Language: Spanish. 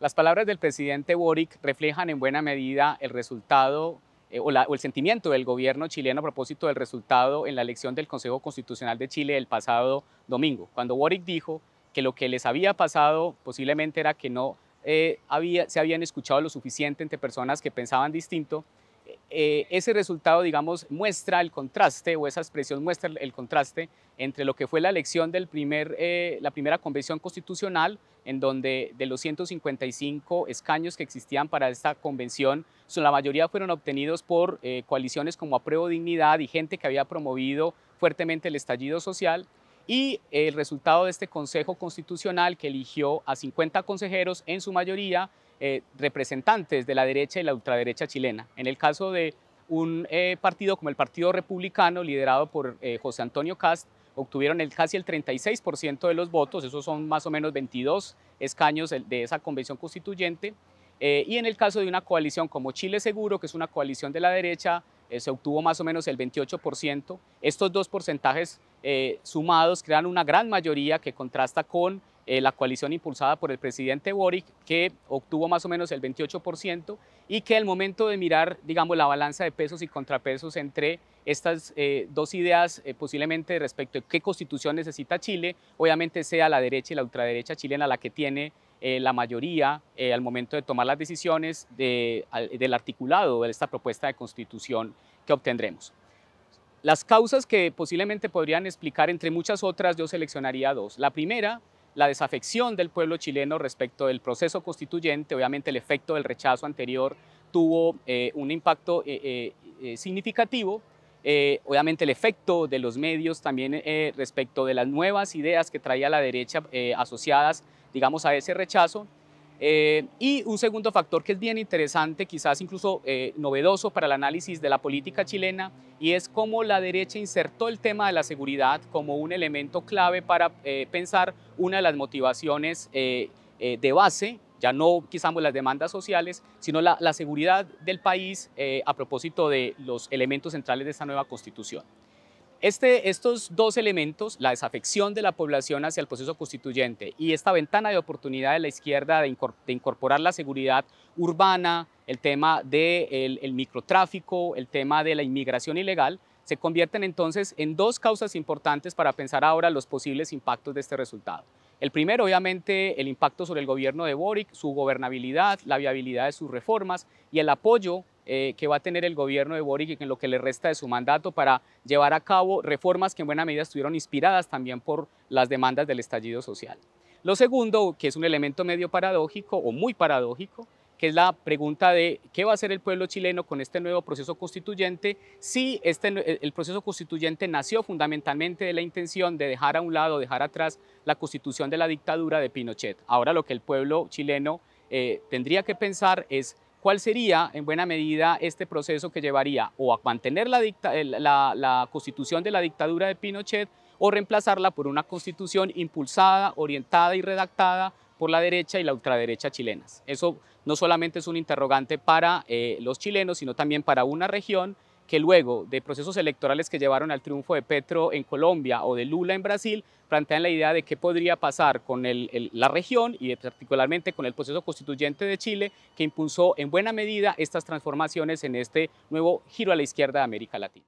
Las palabras del presidente Boric reflejan en buena medida el resultado eh, o, el sentimiento del gobierno chileno a propósito del resultado en la elección del Consejo Constitucional de Chile el pasado domingo, cuando Boric dijo que lo que les había pasado posiblemente era que no eh, se habían escuchado lo suficiente entre personas que pensaban distinto eh, ese resultado, digamos, muestra el contraste o esa expresión muestra el contraste entre lo que fue la elección del primer, eh, la primera convención constitucional, en donde de los 155 escaños que existían para esta convención, la mayoría fueron obtenidos por eh, coaliciones como Apruebo Dignidad y gente que había promovido fuertemente el estallido social, y el resultado de este Consejo Constitucional que eligió a 50 consejeros, en su mayoría eh, representantes de la derecha y la ultraderecha chilena. En el caso de un eh, partido como el Partido Republicano, liderado por eh, José Antonio Cast, obtuvieron casi el 36% de los votos, esos son más o menos 22 escaños de esa convención constituyente. y en el caso de una coalición como Chile Seguro, que es una coalición de la derecha, se obtuvo más o menos el 28%. Estos dos porcentajes eh, sumados crean una gran mayoría que contrasta con eh, la coalición impulsada por el presidente Boric, que obtuvo más o menos el 28%, y que al momento de mirar, digamos, la balanza de pesos y contrapesos entre estas eh, dos ideas, posiblemente respecto a qué constitución necesita Chile, obviamente sea la derecha y la ultraderecha chilena la que tiene la mayoría al momento de tomar las decisiones de, del articulado de esta propuesta de constitución que obtendremos. Las causas que posiblemente podrían explicar, entre muchas otras, yo seleccionaría dos. La primera, la desafección del pueblo chileno respecto del proceso constituyente, obviamente el efecto del rechazo anterior tuvo eh, un impacto eh, eh, significativo, obviamente el efecto de los medios también respecto de las nuevas ideas que traía la derecha asociadas, digamos, a ese rechazo, eh, y un segundo factor que es bien interesante, quizás incluso eh, novedoso para el análisis de la política chilena, y es cómo la derecha insertó el tema de la seguridad como un elemento clave para eh, pensar una de las motivaciones de base, ya no quizás las demandas sociales, sino la seguridad del país a propósito de los elementos centrales de esta nueva constitución. Este, estos dos elementos, la desafección de la población hacia el proceso constituyente y esta ventana de oportunidad de la izquierda de, incorporar la seguridad urbana, el tema del de microtráfico, el tema de la inmigración ilegal, se convierten entonces en dos causas importantes para pensar ahora los posibles impactos de este resultado. El primero, obviamente, el impacto sobre el gobierno de Boric, su gobernabilidad, la viabilidad de sus reformas y el apoyo eh, que va a tener el gobierno de Boric en lo que le resta de su mandato para llevar a cabo reformas que en buena medida estuvieron inspiradas también por las demandas del estallido social. Lo segundo, que es un elemento medio paradójico o muy paradójico, que es la pregunta de qué va a hacer el pueblo chileno con este nuevo proceso constituyente, si este, el proceso constituyente nació fundamentalmente de la intención de dejar a un lado, dejar atrás la constitución de la dictadura de Pinochet. Ahora lo que el pueblo chileno eh, tendría que pensar es ¿Cuál sería, en buena medida, este proceso que llevaría o a mantener la, constitución de la dictadura de Pinochet o reemplazarla por una constitución impulsada, orientada y redactada por la derecha y la ultraderecha chilenas? Eso no solamente es un interrogante para eh, los chilenos, sino también para una región que luego de procesos electorales que llevaron al triunfo de Petro en Colombia o de Lula en Brasil, plantean la idea de qué podría pasar con la región y particularmente con el proceso constituyente de Chile, que impulsó en buena medida estas transformaciones en este nuevo giro a la izquierda de América Latina.